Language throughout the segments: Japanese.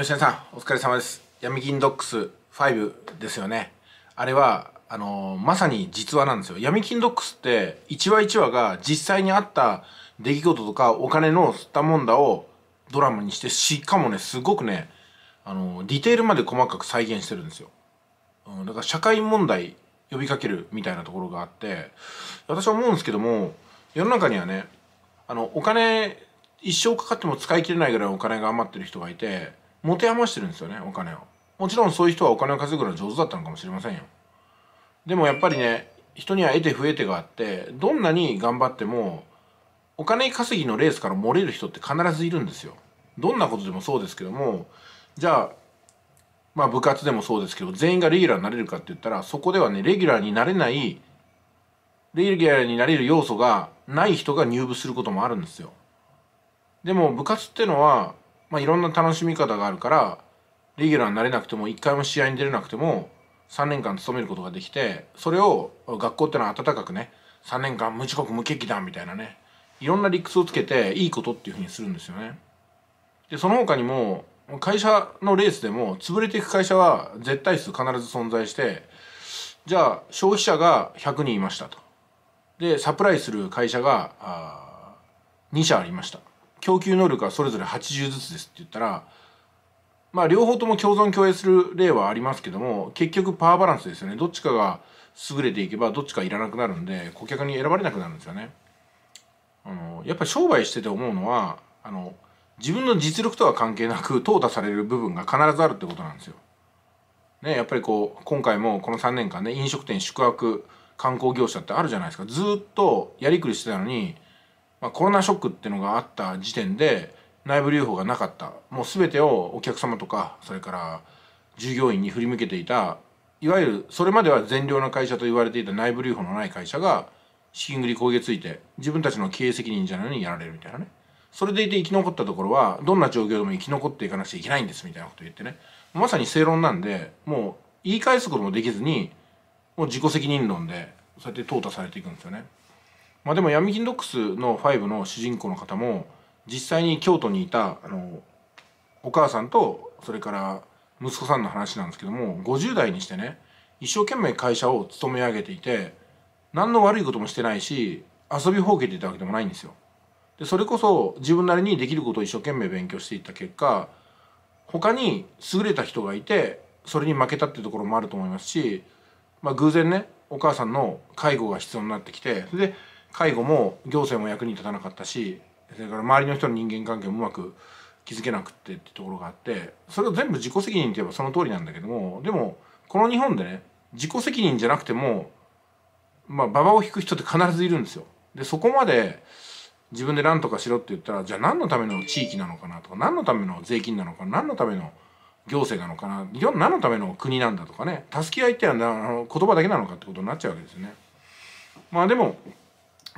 吉田さんお疲れ様です闇金ドックス5ですよねあれはあのまさに実話なんですよ闇金ドックスって1話1話が実際にあった出来事とかお金の吸ったもんだをドラマにしてしかもねすごくねあのディテールまで細かく再現してるんですよ、うん、だから社会問題呼びかけるみたいなところがあって私は思うんですけども世の中にはねあのお金一生かかっても使い切れないぐらいお金が余ってる人がいて持て余してるんですよねお金をもちろんそういう人はお金を稼ぐのは上手だったのかもしれませんよでもやっぱりね人には得て不得てがあってどんなに頑張ってもお金稼ぎのレースから漏れる人って必ずいるんですよどんなことでもそうですけどもじゃあまあ部活でもそうですけど全員がレギュラーになれるかって言ったらそこではねレギュラーになれないレギュラーになれる要素がない人が入部することもあるんですよでも部活ってのはまあ、いろんな楽しみ方があるからレギュラーになれなくても1回も試合に出れなくても3年間勤めることができてそれを学校ってのは温かくね3年間無遅刻無欠期だみたいなねいろんな理屈をつけていいことっていうふうにするんですよね。でその他にも会社のレースでも潰れていく会社は絶対数必ず存在してじゃあ消費者が100人いましたとでサプライする会社が2社ありました供給能力はそれぞれ80ずつですって言ったらまあ両方とも共存共栄する例はありますけども結局パワーバランスですよねどっちかが優れていけばどっちかいらなくなるんで顧客に選ばれなくなるんですよね。あのやっぱり商売してて思うのはあの自分の実力とは関係なく淘汰される部分が必ずあるってことなんですよ。ね、やっぱりこう今回もこの3年間ね飲食店宿泊観光業者ってあるじゃないですかずっとやりくりしてたのにまあ、コロナショックっていうのがあった時点で内部留保がなかったもう全てをお客様とかそれから従業員に振り向けていたいわゆるそれまでは善良な会社と言われていた内部留保のない会社が資金繰り焦げついて自分たちの経営責任じゃないのにやられるみたいなねそれでいて生き残ったところはどんな状況でも生き残っていかなくちゃいけないんですみたいなこと言ってねまさに正論なんでもう言い返すこともできずにもう自己責任論でそうやって淘汰されていくんですよね。まあ、でも闇金ドックスの5の主人公の方も実際に京都にいたあのお母さんとそれから息子さんの話なんですけども50代にしてね一生懸命会社を勤め上げていて何の悪いこともしてないし遊びほうけていたわけでもないんですよ。でそれこそ自分なりにできることを一生懸命勉強していった結果他に優れた人がいてそれに負けたってところもあると思いますし、まあ、偶然ねお母さんの介護が必要になってきてで介護も行政も役に立たなかったしそれから周りの人の人間関係もうまく築けなくってってところがあってそれを全部自己責任といえばその通りなんだけどもでもこの日本でね自己責任じゃなくてもまあ馬場を引く人って必ずいるんですよ。でそこまで自分で何とかしろって言ったらじゃあ何のための地域なのかなとか何のための税金なのか何のための行政なのかな何のための国なんだとかね助け合いってのは言葉だけなのかってことになっちゃうわけですよね。まあでも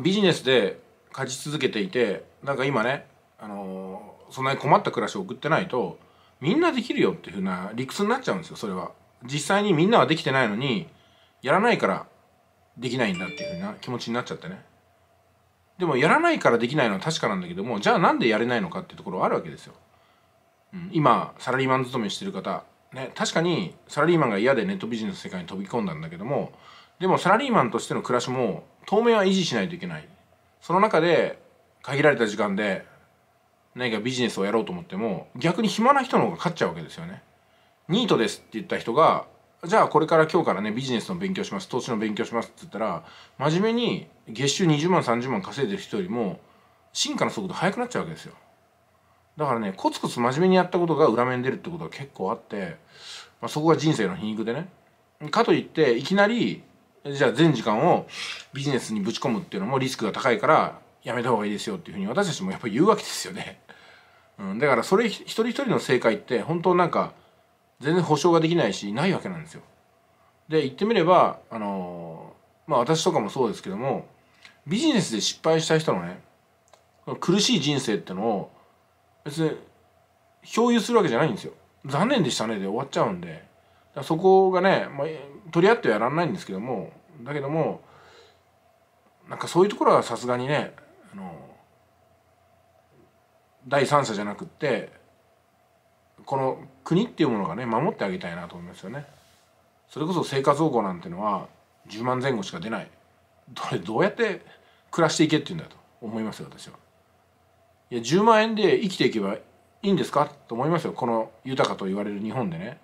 ビジネスで勝ち続けていてなんか今ね、あのー、そんなに困った暮らしを送ってないとみんなできるよっていうふうな理屈になっちゃうんですよそれは。実際にみんなはできてないのにやらないからできないんだっていうふうな気持ちになっちゃってね。でもやらないからできないのは確かなんだけどもじゃあなんでやれないのかっていうところはあるわけですよ。うん、今サラリーマン勤めしてる方、ね、確かにサラリーマンが嫌でネットビジネスの世界に飛び込んだんだけどもでもサラリーマンとしての暮らしも当面は維持しないといけないその中で限られた時間で何かビジネスをやろうと思っても逆に暇な人の方が勝っちゃうわけですよねニートですって言った人がじゃあこれから今日からねビジネスの勉強します投資の勉強しますって言ったら真面目に月収20万30万稼いでる人よりも進化の速度速くなっちゃうわけですよだからねコツコツ真面目にやったことが裏面に出るってことが結構あって、まあ、そこが人生の皮肉でねかといっていきなりじゃあ全時間をビジネスにぶち込むっていうのもリスクが高いからやめた方がいいですよっていうふうに私たちもやっぱり言うわけですよね。うん、だからそれ一人一人の正解って本当なんか全然保証ができないしないわけなんですよ。で言ってみればあのまあ私とかもそうですけどもビジネスで失敗した人のね苦しい人生ってのを別に共有するわけじゃないんですよ。残念でしたねで終わっちゃうんで。そこがね、まあ、取り合ってやらないんですけどもだけどもなんかそういうところはさすがにねあの第三者じゃなくってこの国っていうものがね守ってあげたいなと思いますよね。それこそ生活保護なんてのは10万前後しか出ないどれどうやって暮らしていけっていうんだと思いますよ私は。いや10万円で生きていけばいいんですかと思いますよこの豊かと言われる日本でね。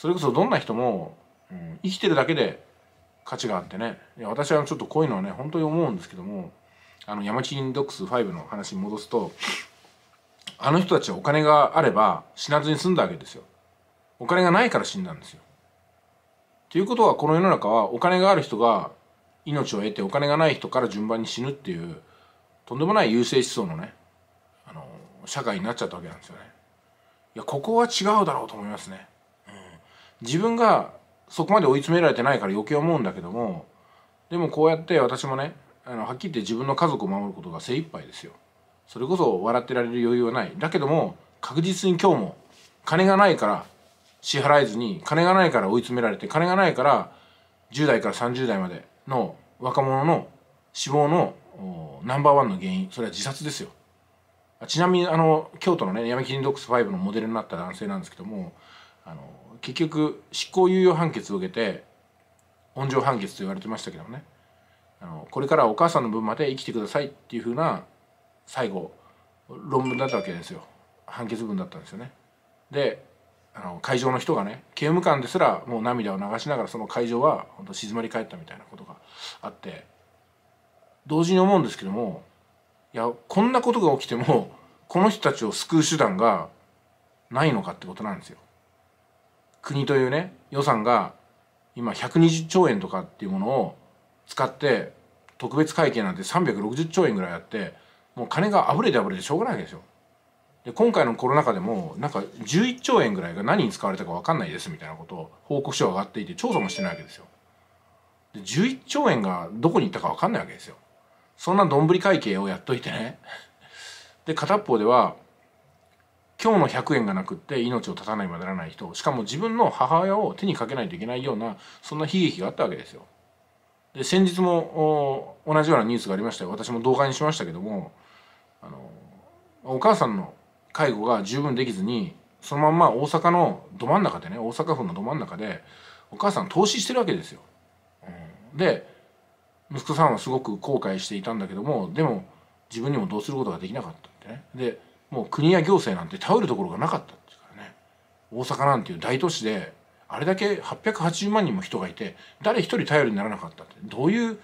それこそどんな人も、うん、生きてるだけで価値があってねいや私はちょっとこういうのはね本当に思うんですけどもあの山ンドックス5の話に戻すとあの人たちはお金があれば死なずに済んだわけですよ。お金がないから死んだんですよ。ということはこの世の中はお金がある人が命を得てお金がない人から順番に死ぬっていうとんでもない優勢思想のねあの社会になっちゃったわけなんですよね。いやここは違うだろうと思いますね。自分がそこまで追い詰められてないから余計思うんだけどもでもこうやって私もねあのはっきり言って自分の家族を守ることが精一杯ですよそれこそ笑ってられる余裕はないだけども確実に今日も金がないから支払えずに金がないから追い詰められて金がないから10代から30代までの若者の死亡のナンバーワンの原因それは自殺ですよちなみにあの京都のね闇金ドックス5のモデルになった男性なんですけどもあの結局執行猶予判決を受けて温情判決と言われてましたけどもねあのこれからお母さんの分まで生きてくださいっていうふうな最後論文だったわけですよ判決文だったんですよね。であの会場の人がね刑務官ですらもう涙を流しながらその会場は本当静まり返ったみたいなことがあって同時に思うんですけどもいやこんなことが起きてもこの人たちを救う手段がないのかってことなんですよ。国というね予算が今120兆円とかっていうものを使って特別会計なんて360兆円ぐらいあってもう金があふれてあふれてしょうがないわけですよ。で今回のコロナ禍でもなんか11兆円ぐらいが何に使われたか分かんないですみたいなことを報告書が上がっていて調査もしてないわけですよ。で11兆円がどこに行ったか分かんないわけですよ。そんなどんぶり会計をやっといてね。で片っでは今日の100円がなくって命を絶たねばならない人しかも自分の母親を手にかけないといけないようなそんな悲劇があったわけですよ。で先日も同じようなニュースがありましたよ私も動画にしましたけどもあのお母さんの介護が十分できずにそのまんま大阪のど真ん中でね大阪府のど真ん中でお母さん投資してるわけですよ。うん、で息子さんはすごく後悔していたんだけどもでも自分にもどうすることができなかったってね。でもう国や行政なんて頼るところがなかったですからね大阪なんていう大都市であれだけ880万人も人がいて誰一人頼りにならなかったってどういう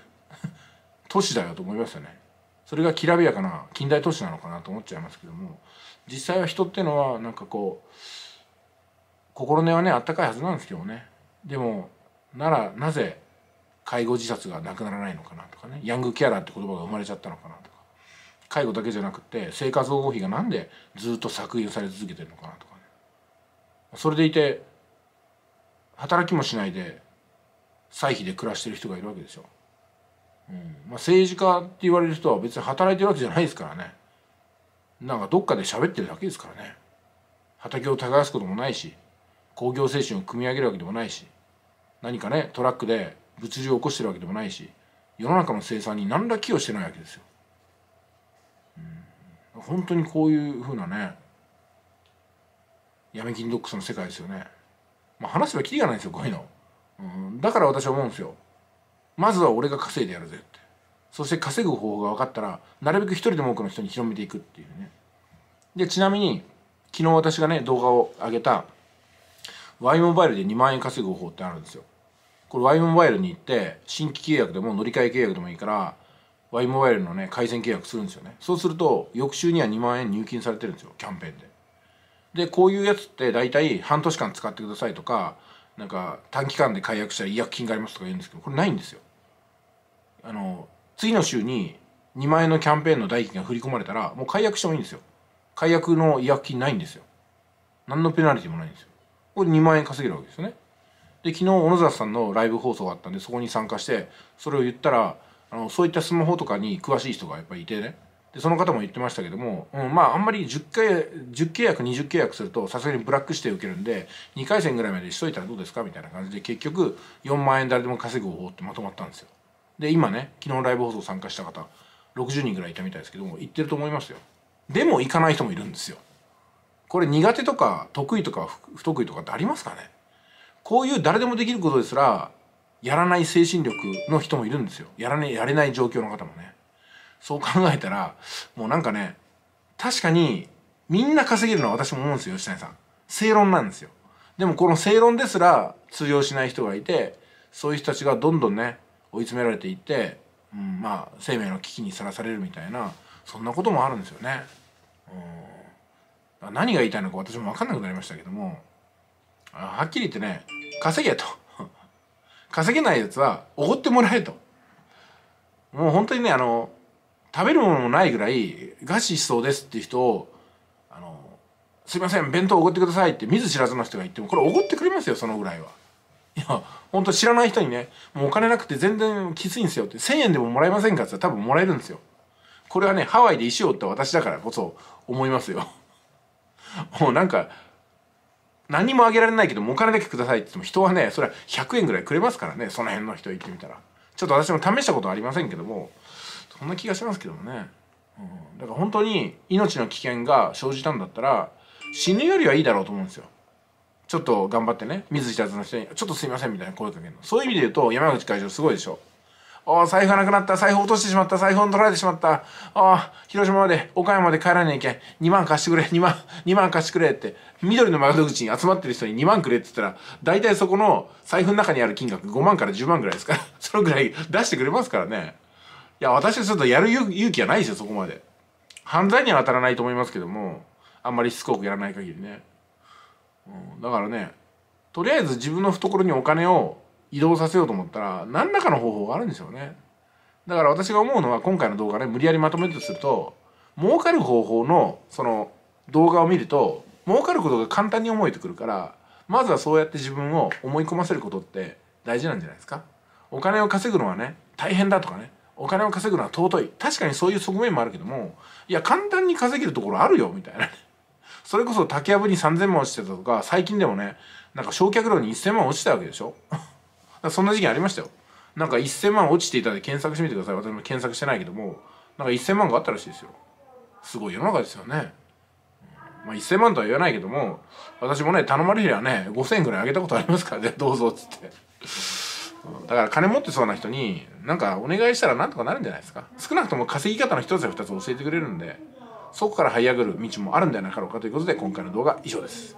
都市だよと思いますよねそれがきらびやかな近代都市なのかなと思っちゃいますけども実際は人ってのはなんかこう心根はねあったかいはずなんですけどねでもならなぜ介護自殺がなくならないのかなとかねヤングケアラーって言葉が生まれちゃったのかなとか介護だけじゃなくて生活保護費が何でずっと削減され続けてるのかなとかねそれでいて働きもしないで歳費で暮らしてる人がいるわけでしょ、うんまあ、政治家って言われる人は別に働いてるわけじゃないですからねなんかどっかで喋ってるだけですからね畑を耕すこともないし工業精神を組み上げるわけでもないし何かねトラックで物流を起こしてるわけでもないし世の中の生産に何ら寄与してないわけですよ本当にこういうふうなね闇金ドックスの世界ですよね、まあ、話せばきりがないんですよこういうの、うん、だから私は思うんですよまずは俺が稼いでやるぜってそして稼ぐ方法が分かったらなるべく一人でも多くの人に広めていくっていうねでちなみに昨日私がね動画を上げた Y モバイルで2万円稼ぐ方法ってあるんですよこれ Y モバイルに行って新規契約でも乗り換え契約でもいいからイモバイルのね回線契約するんですよねそうすると翌週には2万円入金されてるんですよキャンペーンででこういうやつって大体半年間使ってくださいとかなんか短期間で解約したら違約金がありますとか言うんですけどこれないんですよあの次の週に2万円のキャンペーンの代金が振り込まれたらもう解約してもいいんですよ解約の違約金ないんですよ何のペナルティもないんですよこれ2万円稼げるわけですよねで昨日小野沢さんのライブ放送があったんでそこに参加してそれを言ったらあのそういったスマホとかに詳しい人がやっぱりいてねでその方も言ってましたけども、うん、まああんまり 10, 回10契約20契約するとさすがにブラック指定受けるんで2回戦ぐらいまでしといたらどうですかみたいな感じで結局4万円誰でも稼ぐ方法ってまとまったんですよで今ね昨日ライブ放送参加した方60人ぐらいいたみたいですけども行ってると思いますよでも行かない人もいるんですよこれ苦手とか得意とか不得意とかってありますかねこういう誰でもできることですらやらない精神力の人もいるんですよやら,、ね、やれない状況の方もねそう考えたらもうなんかね確かにみんな稼げるのは私も思うんですよ吉谷さん正論なんですよでもこの正論ですら通用しない人がいてそういう人たちがどんどんね追い詰められていって、うん、まあ生命の危機にさらされるみたいなそんなこともあるんですよね。うん、何が言いたいのか私も分かんなくなりましたけどもはっきり言ってね稼げと。稼げないやつはおごってもらえともう本当にねあの食べるものもないぐらい餓死しそうですっていう人をあのすいません弁当おごってくださいって見ず知らずの人が言ってもこれおごってくれますよそのぐらいは。いや本当知らない人にねもうお金なくて全然きついんですよって1,000円でももらえませんかって多分もらえるんですよ。これはねハワイで石を折った私だからこそ思いますよ。もうなんか何もあげられないけどもお金だけくださいって言っても人はねそれは100円ぐらいくれますからねその辺の人行ってみたらちょっと私も試したことありませんけどもそんな気がしますけどもね、うん、だから本当に命の危険が生じたんだったら死ぬよりはいいだろうと思うんですよちょっと頑張ってね水知らずの人に「ちょっとすいません」みたいな声かけるのそういう意味で言うと山口会長すごいでしょああ、財布がなくなった。財布落としてしまった。財布を取られてしまった。ああ、広島まで、岡山まで帰らなきゃいけん。2万貸してくれ。2万、2万貸してくれって。緑の窓口に集まってる人に2万くれって言ったら、大体そこの財布の中にある金額5万から10万ぐらいですから。そのぐらい出してくれますからね。いや、私はちょっとやる勇気はないですよ、そこまで。犯罪には当たらないと思いますけども、あんまりしつこくやらない限りね。うん、だからね、とりあえず自分の懐にお金を移動させようと思ったら何らかの方法があるんでしょうねだから私が思うのは今回の動画ね無理やりまとめるとすると儲かる方法のその動画を見ると儲かることが簡単に思えてくるからまずはそうやって自分を思い込ませることって大事なんじゃないですかお金を稼ぐのはね大変だとかねお金を稼ぐのは尊い確かにそういう側面もあるけどもいや簡単に稼げるところあるよみたいなそれこそ竹やぶに3,000万落ちてたとか最近でもねなんか焼却炉に1,000万落ちたわけでしょそんな時期ありましたよなんか1000万落ちていたんで検索してみてください私も検索してないけどもなんか1000万があったらしいですよすごい世の中ですよねまあ、1000万とは言わないけども私もね頼まれりゃね5000円ぐらいあげたことありますからねどうぞっつってだから金持ってそうな人になんかお願いしたらなんとかなるんじゃないですか少なくとも稼ぎ方の一つや二つ教えてくれるんでそこから這い上がる道もあるんじゃなかろうかということで今回の動画以上です